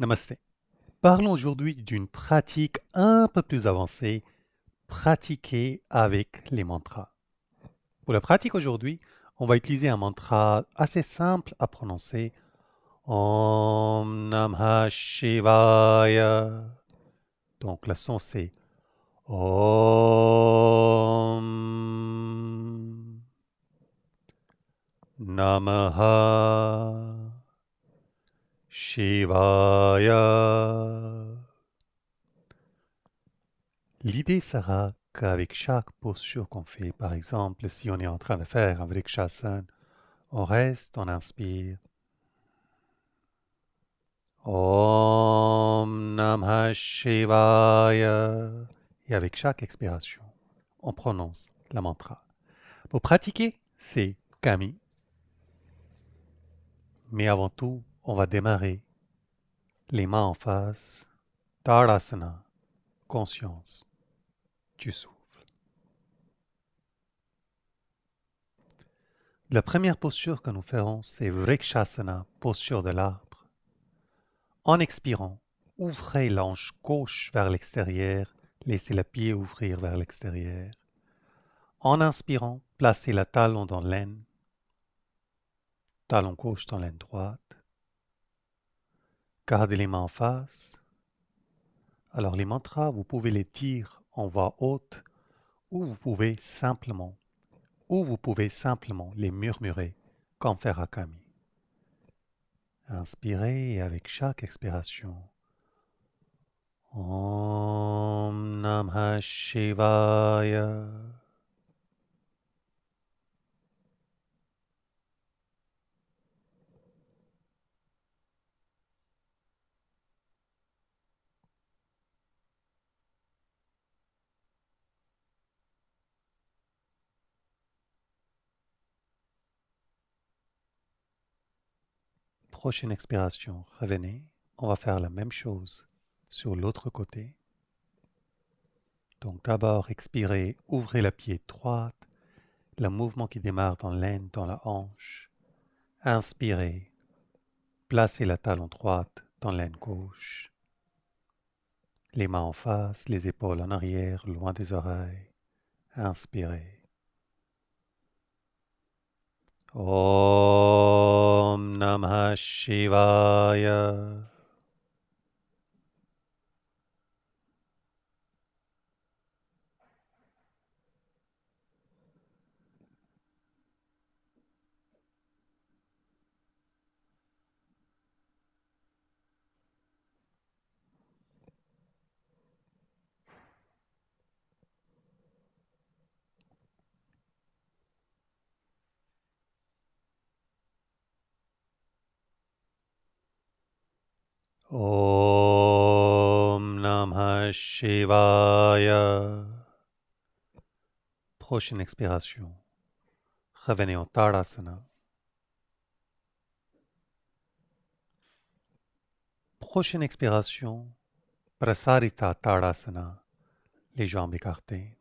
Namaste. Parlons aujourd'hui d'une pratique un peu plus avancée, pratiquer avec les mantras. Pour la pratique aujourd'hui, on va utiliser un mantra assez simple à prononcer. Om Namah Shivaya. Donc la son c'est Om Namaha. Shivaya. L'idée sera qu'avec chaque posture qu'on fait, par exemple, si on est en train de faire un Vrikshasana, on reste, on inspire. Om Namah Shivaya. Et avec chaque expiration, on prononce la mantra. Pour pratiquer, c'est Kami. Mais avant tout, on va démarrer. Les mains en face. Tarasana. Conscience. Tu souffles. La première posture que nous ferons, c'est Vrikshasana, posture de l'arbre. En expirant, ouvrez l'ange gauche vers l'extérieur, laissez le pied ouvrir vers l'extérieur. En inspirant, placez le talon dans l'aine, talon gauche dans l'aine droite. Gardez-les en face. Alors les mantras, vous pouvez les dire en voix haute ou vous pouvez simplement, ou vous pouvez simplement les murmurer comme faire Akami. Inspirez avec chaque expiration. Om Namah Shivaya. prochaine expiration, revenez, on va faire la même chose sur l'autre côté. Donc d'abord, expirez, ouvrez la pied droite, le mouvement qui démarre dans l'aine, dans la hanche. Inspirez, placez la talon droite dans l'aine gauche. Les mains en face, les épaules en arrière, loin des oreilles. Inspirez. Om Namah Shivaya. Om Namah Shivaya. Prochaine expiration. Revenez en Tadasana. Prochaine expiration. Prasarita Tadasana. Les jambes écartées.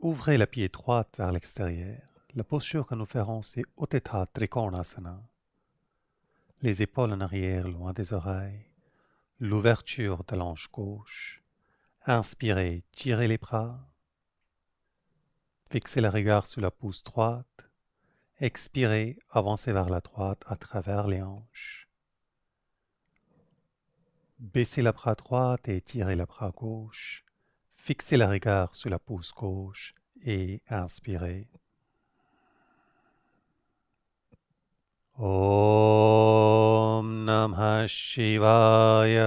Ouvrez la pied droite vers l'extérieur. La posture que nous ferons, c'est Oteta Trikonasana les épaules en arrière loin des oreilles, l'ouverture de l'ange gauche. Inspirez, tirez les bras. Fixez le regard sur la pouce droite. Expirez, avancez vers la droite à travers les hanches. Baissez la bras droite et tirez la bras gauche. Fixez le regard sur la pouce gauche et inspirez. ॐ नमः शिवाय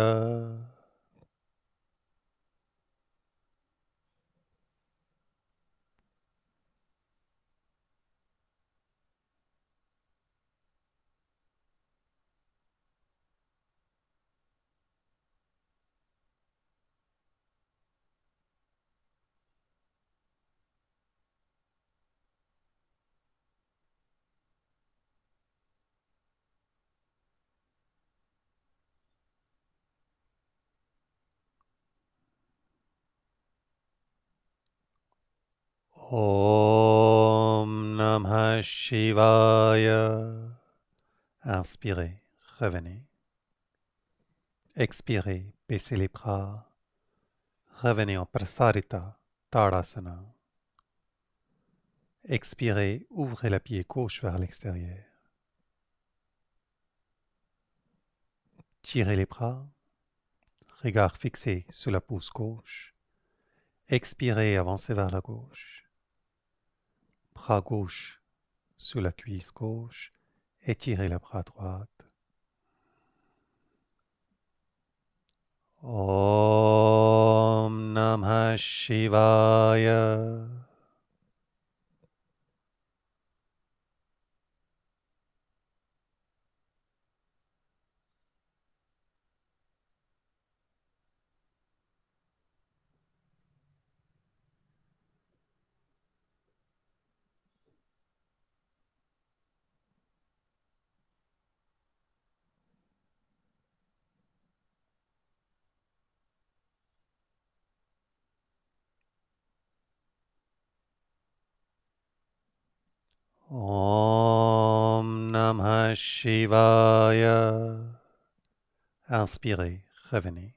Om Namah Shivaya. Inspirez, revenez. Expirez, baissez les bras. Revenez en Prasarita tarasana. Expirez, ouvrez la pied gauche vers l'extérieur. Tirez les bras. Regard fixé sur la pouce gauche. Expirez, avancez vers la gauche bras gauche sous la cuisse gauche, étirez le bras droite. Om Om Namah Shivaya. Inspirez, revenez.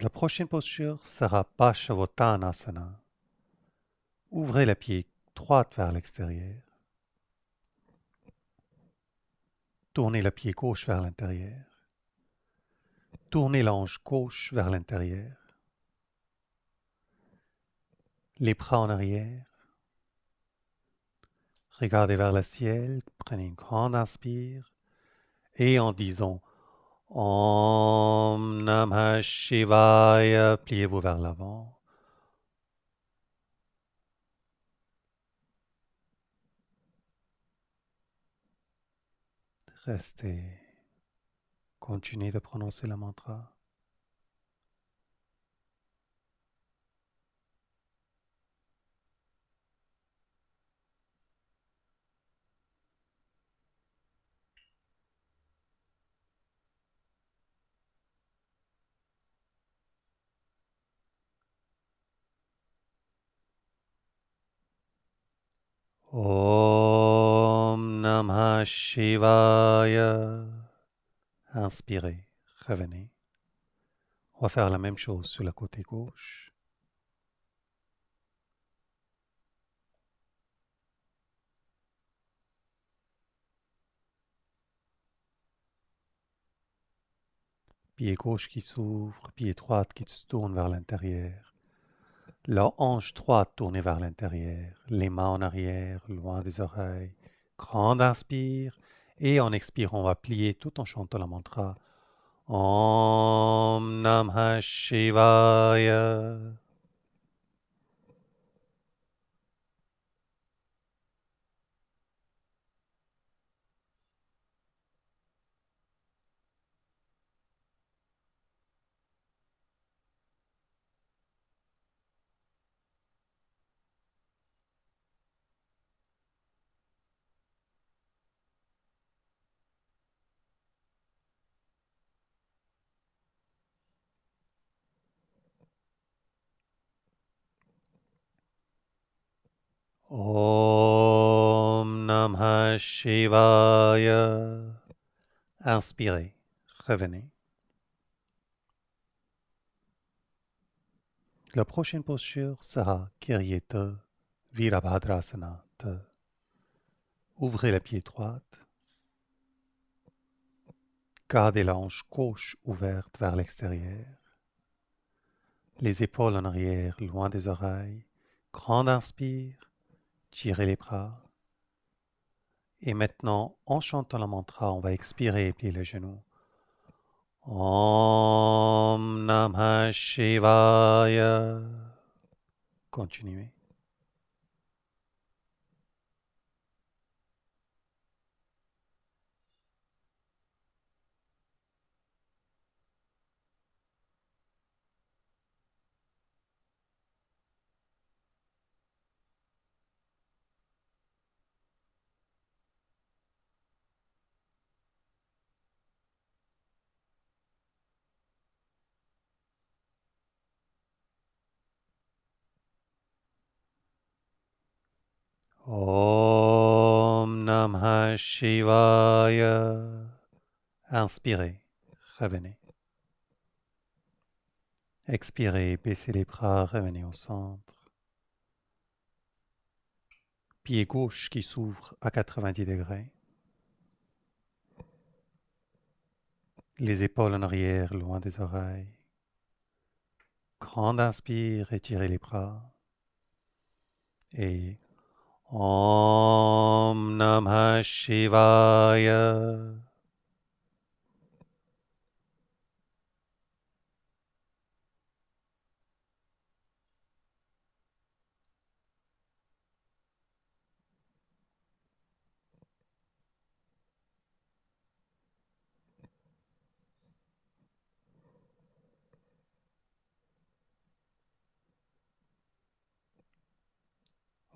La prochaine posture sera Paschavottanasana. Ouvrez la pied droite vers l'extérieur. Tournez la pied gauche vers l'intérieur tournez l'ange gauche vers l'intérieur. Les bras en arrière. Regardez vers le ciel, prenez une grande inspire et en disant Om Namah Shivaya, pliez-vous vers l'avant. Restez Continuez de prononcer la mantra. Inspirez, revenez. On va faire la même chose sur le côté gauche. Pied gauche qui s'ouvre, pied droite qui se tourne vers l'intérieur. La hanche droite tournée vers l'intérieur, les mains en arrière, loin des oreilles. Grande inspire. Et en expirant, on va plier tout en chantant la mantra. Om Namah Shivaya. Om Namah Shivaya. Inspirez, revenez. La prochaine posture sera Kiryeta Virabhadrasana. Ouvrez la pied droite. Gardez la hanche gauche ouverte vers l'extérieur. Les épaules en arrière, loin des oreilles. Grand inspire. Tirez les bras. Et maintenant, en chantant la mantra, on va expirer et plier le genou Om Namah Shivaya. Continuez. Om Namah Shivaya. Inspirez, revenez. Expirez, baissez les bras, revenez au centre. Pied gauche qui s'ouvre à 90 degrés. Les épaules en arrière, loin des oreilles. Grande inspire, étirez les bras. Et ॐ नमः शिवाय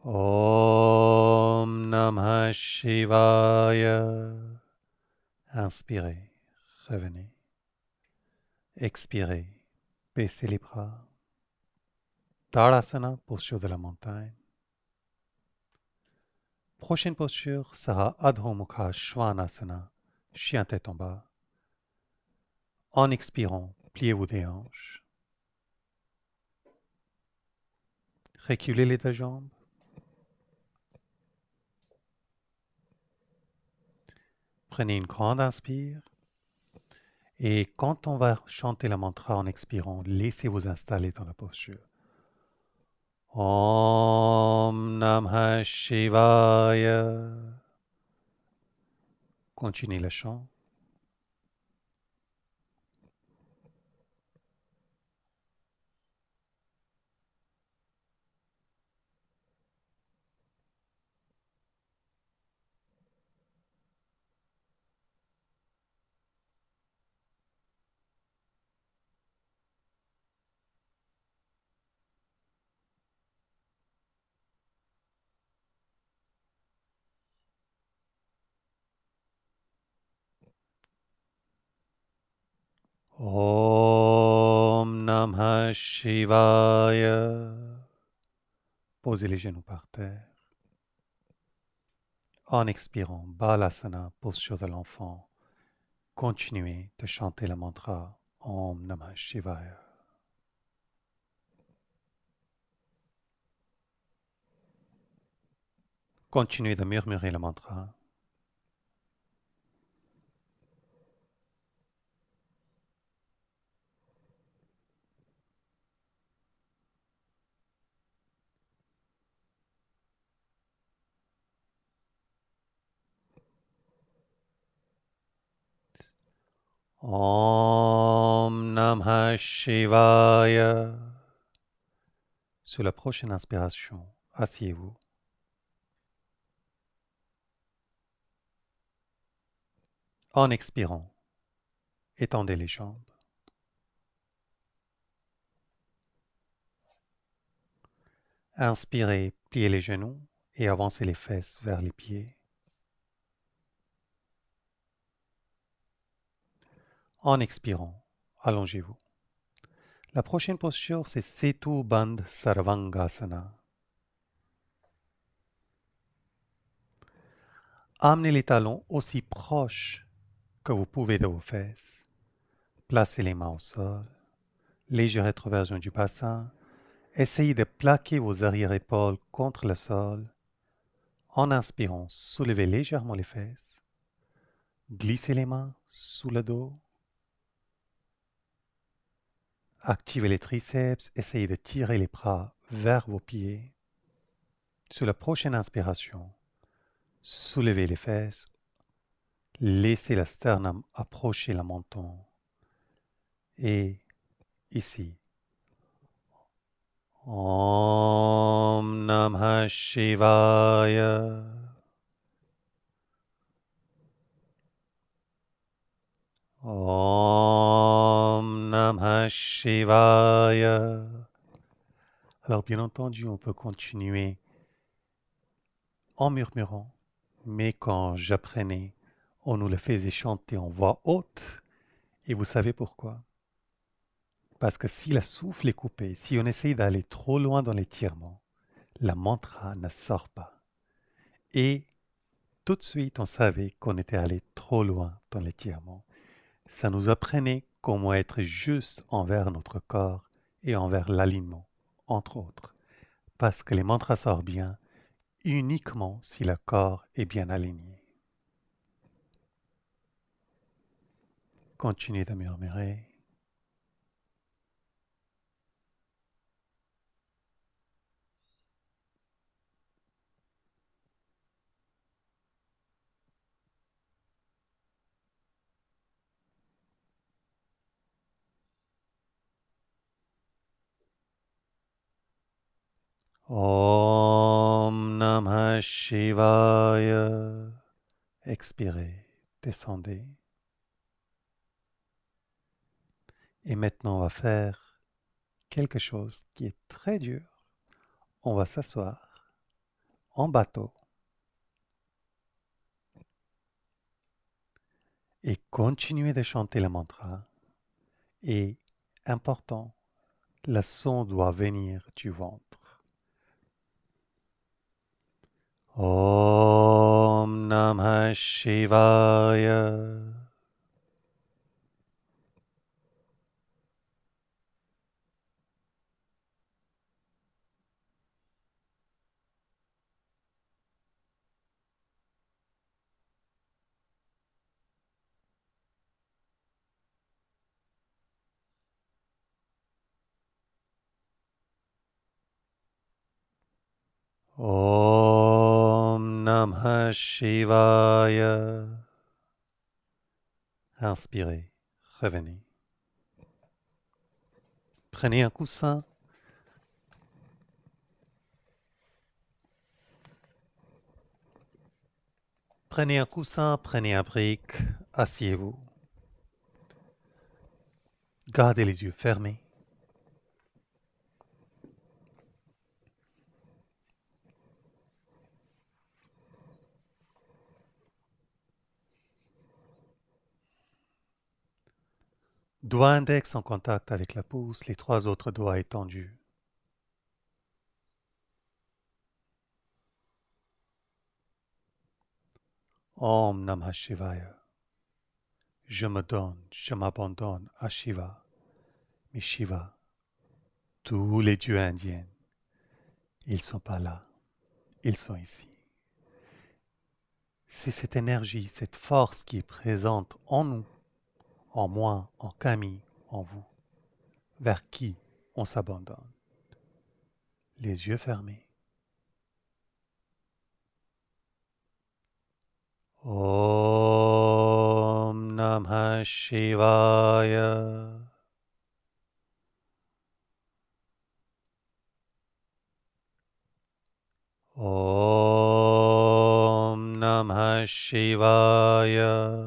Oh. Inspirez, revenez. Expirez, baissez les bras. Dharasana, posture de la montagne. Prochaine posture sera Mukha Shwanasana, chien tête en bas. En expirant, pliez-vous des hanches. Reculez les deux jambes. Prenez une grande inspire. Et quand on va chanter la mantra en expirant, laissez vous installer dans la posture. Om Continuez la chant. Om Namah Shivaya. Posez les genoux par terre. En expirant, Balasana, posture de l'enfant, continuez de chanter le mantra Om Namah Shivaya. Continuez de murmurer le mantra Om Namah Shivaya. Sur la prochaine inspiration, asseyez-vous. En expirant, étendez les jambes. Inspirez, pliez les genoux et avancez les fesses vers les pieds. En expirant, allongez-vous. La prochaine posture, c'est Setu Band Sarvangasana. Amenez les talons aussi proches que vous pouvez de vos fesses. Placez les mains au sol. Légère rétroversion du bassin. Essayez de plaquer vos arrières épaules contre le sol. En inspirant, soulevez légèrement les fesses. Glissez les mains sous le dos. Activez les triceps, essayez de tirer les bras vers vos pieds. Sur la prochaine inspiration, soulevez les fesses, laissez la sternum approcher le menton. Et ici, alors bien entendu, on peut continuer en murmurant, mais quand j'apprenais, on nous le faisait chanter en voix haute, et vous savez pourquoi Parce que si la souffle est coupée, si on essaye d'aller trop loin dans l'étirement, la mantra ne sort pas. Et tout de suite, on savait qu'on était allé trop loin dans l'étirement ça nous apprenait comment être juste envers notre corps et envers l'alignement, entre autres, parce que les mantras sortent bien uniquement si le corps est bien aligné. Continuez de murmurer. Om Namah Shivaya. Expirez, descendez. Et maintenant, on va faire quelque chose qui est très dur. On va s'asseoir en bateau et continuer de chanter le mantra. Et important, la son doit venir du ventre. ॐ नमः शिवाय Shivaya. Inspirez, revenez. Prenez un coussin. Prenez un coussin, prenez un brique, asseyez-vous. Gardez les yeux fermés. Doigt index en contact avec la pouce, les trois autres doigts étendus. Om Namah Shivaya. Je me donne, je m'abandonne à Shiva, mais Shiva, tous les dieux indiens, ils sont pas là, ils sont ici. C'est cette énergie, cette force qui est présente en nous en moi, en Camille, en vous, vers qui on s'abandonne, les yeux fermés. Om Namah Shivaya. Om Namah Shivaya.